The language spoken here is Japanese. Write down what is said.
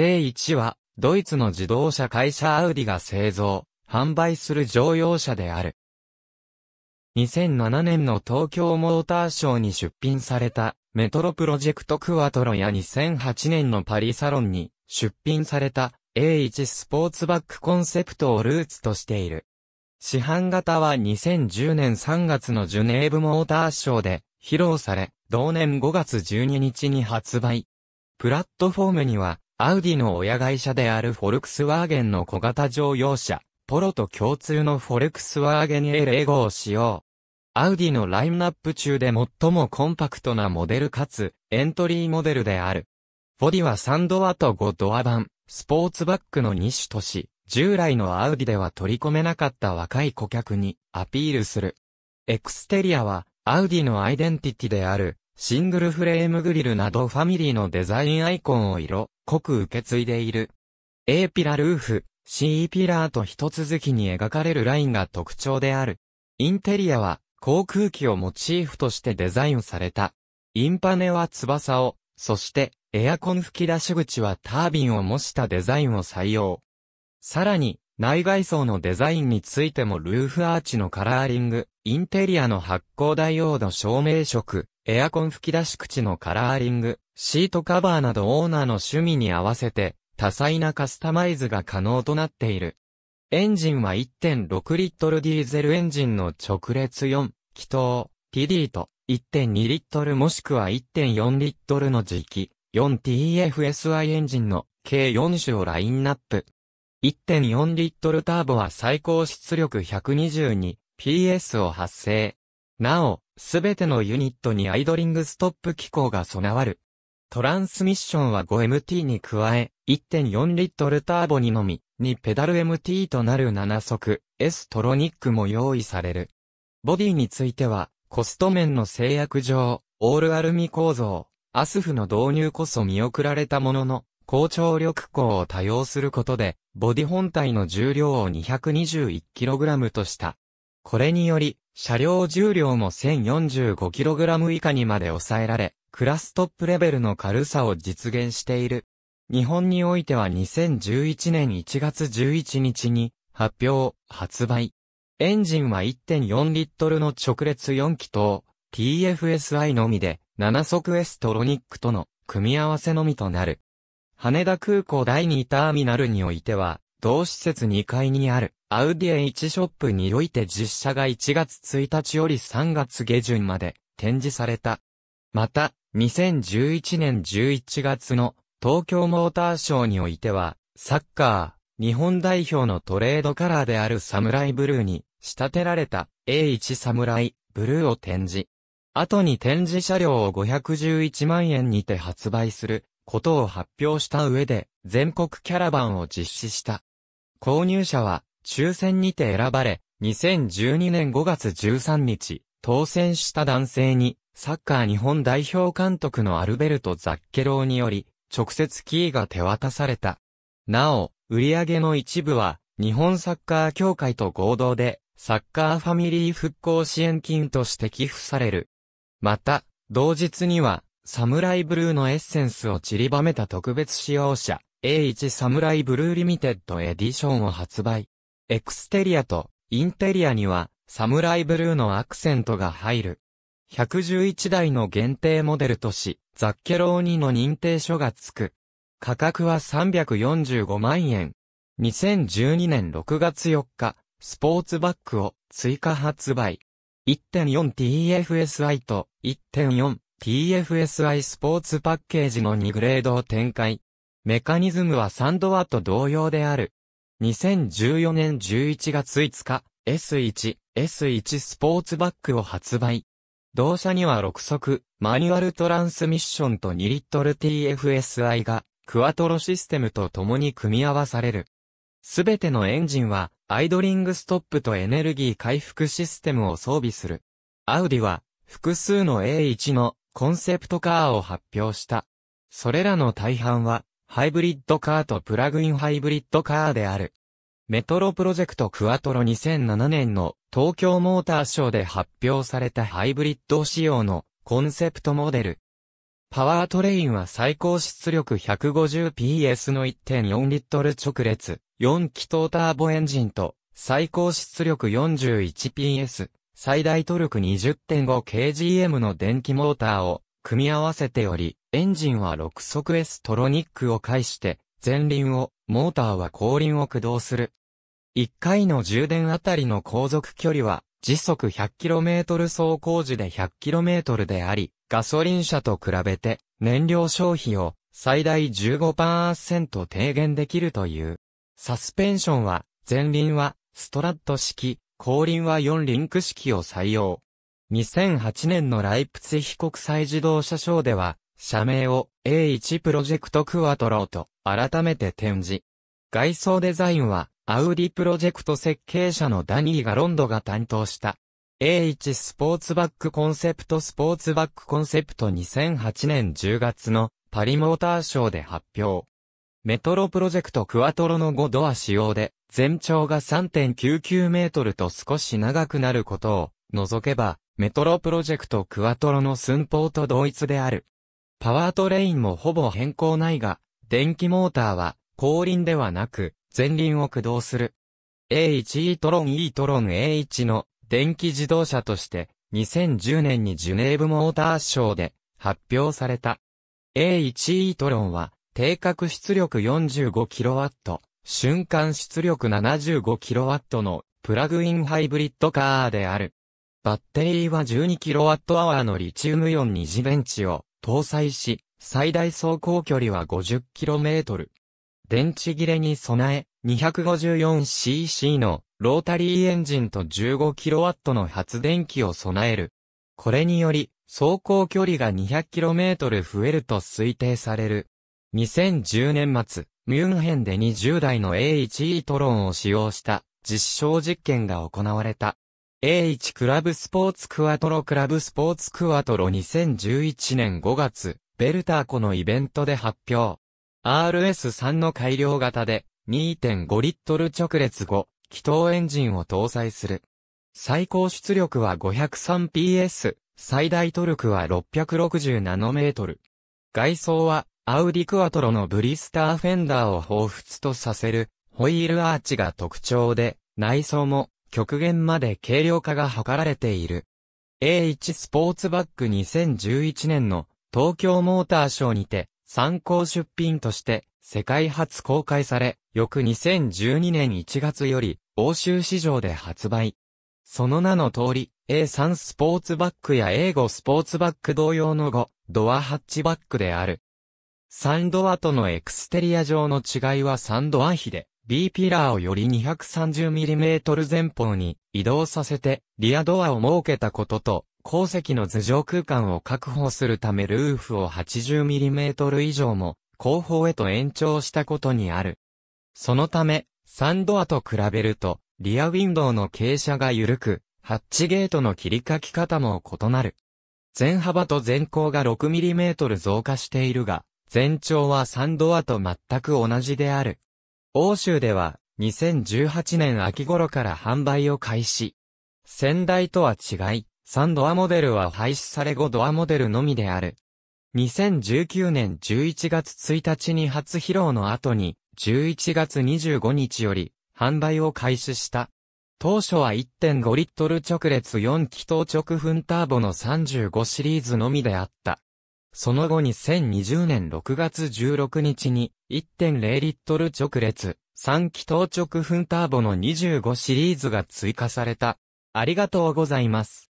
A1 は、ドイツの自動車会社アウディが製造、販売する乗用車である。2007年の東京モーターショーに出品されたメトロプロジェクトクワトロや2008年のパリサロンに出品された A1 スポーツバックコンセプトをルーツとしている。市販型は2010年3月のジュネーブモーターショーで披露され、同年5月12日に発売。プラットフォームにはアウディの親会社であるフォルクスワーゲンの小型乗用車、ポロと共通のフォルクスワーゲン L05 を使用。アウディのラインナップ中で最もコンパクトなモデルかつ、エントリーモデルである。ボディは3ドアと5ドア版、スポーツバックの2種とし、従来のアウディでは取り込めなかった若い顧客にアピールする。エクステリアは、アウディのアイデンティティである、シングルフレームグリルなどファミリーのデザインアイコンを色濃く受け継いでいる。A ピラルーフ、C ピラーと一続きに描かれるラインが特徴である。インテリアは航空機をモチーフとしてデザインされた。インパネは翼を、そしてエアコン吹き出し口はタービンを模したデザインを採用。さらに、内外装のデザインについてもルーフアーチのカラーリング、インテリアの発光ダイオード照明色、エアコン吹き出し口のカラーリング、シートカバーなどオーナーの趣味に合わせて多彩なカスタマイズが可能となっている。エンジンは1.6リットルディーゼルエンジンの直列4、気筒、TD と1.2リットルもしくは1.4リットルの磁気、4TFSI エンジンの計4種をラインナップ。1.4リットルターボは最高出力 122PS を発生。なお、すべてのユニットにアイドリングストップ機構が備わる。トランスミッションは 5MT に加え、1.4リットルターボにのみ、にペダル MT となる7速、S トロニックも用意される。ボディについては、コスト面の制約上、オールアルミ構造、アスフの導入こそ見送られたものの、高張力光を多用することで、ボディ本体の重量を 221kg とした。これにより、車両重量も 1045kg 以下にまで抑えられ、クラストップレベルの軽さを実現している。日本においては2011年1月11日に発表、発売。エンジンは1.4リットルの直列4気筒、TFSI のみで、7速エストロニックとの組み合わせのみとなる。羽田空港第2ターミナルにおいては、同施設2階にある、アウディエ1ショップにおいて実写が1月1日より3月下旬まで展示された。また、2011年11月の東京モーターショーにおいては、サッカー、日本代表のトレードカラーであるサムライブルーに仕立てられた A1 サムライブルーを展示。後に展示車両を511万円にて発売することを発表した上で、全国キャラバンを実施した。購入者は、抽選にて選ばれ、2012年5月13日、当選した男性に、サッカー日本代表監督のアルベルト・ザッケローにより、直接キーが手渡された。なお、売上の一部は、日本サッカー協会と合同で、サッカーファミリー復興支援金として寄付される。また、同日には、サムライブルーのエッセンスを散りばめた特別使用者、A1 サムライブルーリミテッドエディションを発売。エクステリアとインテリアには、サムライブルーのアクセントが入る。111台の限定モデルとし、ザッケローニの認定書が付く。価格は345万円。2012年6月4日、スポーツバッグを追加発売。1.4TFSI と1.4 t f s i スポーツパッケージの2グレードを展開。メカニズムはサンドアと同様である。2014年11月5日、S1、S1 スポーツバッグを発売。同社には6速、マニュアルトランスミッションと2リットル TFSI が、クワトロシステムと共に組み合わされる。すべてのエンジンは、アイドリングストップとエネルギー回復システムを装備する。アウディは、複数の A1 のコンセプトカーを発表した。それらの大半は、ハイブリッドカーとプラグインハイブリッドカーである。メトロプロジェクトクアトロ2007年の東京モーターショーで発表されたハイブリッド仕様のコンセプトモデル。パワートレインは最高出力 150PS の1.4リットル直列4気筒ターボエンジンと最高出力 41PS 最大トルク 20.5kgm の電気モーターを組み合わせており、エンジンは6速 S トロニックを介して、前輪を、モーターは後輪を駆動する。1回の充電あたりの航続距離は、時速 100km 走行時で 100km であり、ガソリン車と比べて、燃料消費を最大15%低減できるという。サスペンションは、前輪は、ストラット式、後輪は4輪駆式を採用。2008年のライプツヒ国際自動車ショーでは、社名を A1 プロジェクトクワトロと改めて展示。外装デザインは、アウディプロジェクト設計者のダニー・ガロンドが担当した。A1 スポーツバックコンセプトスポーツバックコンセプト2008年10月のパリモーターショーで発表。メトロプロジェクトクワトロの5ドア仕様で、全長が3.99メートルと少し長くなることを除けば、メトロプロジェクトクワトロの寸法と同一である。パワートレインもほぼ変更ないが、電気モーターは後輪ではなく前輪を駆動する。A1E トロン E トロン A1 の電気自動車として2010年にジュネーブモーターショーで発表された。A1E トロンは定格出力 45kW、瞬間出力 75kW のプラグインハイブリッドカーである。バッテリーは 12kWh のリチウムイオン二次電池を搭載し、最大走行距離は 50km。電池切れに備え、254cc のロータリーエンジンと 15kW の発電機を備える。これにより、走行距離が 200km 増えると推定される。2010年末、ミュンヘンで20台の A1E トロンを使用した実証実験が行われた。A1 クラブスポーツクワトロクラブスポーツクワトロ2011年5月、ベルターコのイベントで発表。RS3 の改良型で2.5リットル直列後、気筒エンジンを搭載する。最高出力は 503PS、最大トルクは6 6 0トル。外装はアウディクアトロのブリスターフェンダーを彷彿とさせる、ホイールアーチが特徴で、内装も極限まで軽量化が図られている。A1 スポーツバッグ2011年の東京モーターショーにて参考出品として世界初公開され、翌2012年1月より欧州市場で発売。その名の通り、A3 スポーツバッグや A5 スポーツバッグ同様の5、ドアハッチバッグである。サンドアとのエクステリア上の違いはサンドア比で、B ピラーをより 230mm 前方に移動させて、リアドアを設けたことと、鉱石の頭上空間を確保するためルーフを 80mm 以上も後方へと延長したことにある。そのため、サンドアと比べると、リアウィンドウの傾斜が緩く、ハッチゲートの切り欠き方も異なる。全幅と全高が 6mm 増加しているが、全長はサンドアと全く同じである。欧州では、2018年秋頃から販売を開始。先代とは違い、3ドアモデルは廃止され5ドアモデルのみである。2019年11月1日に初披露の後に、11月25日より、販売を開始した。当初は1.5リットル直列4気筒直噴ターボの35シリーズのみであった。その後2020年6月16日に1.0リットル直列3気筒直噴ターボの25シリーズが追加された。ありがとうございます。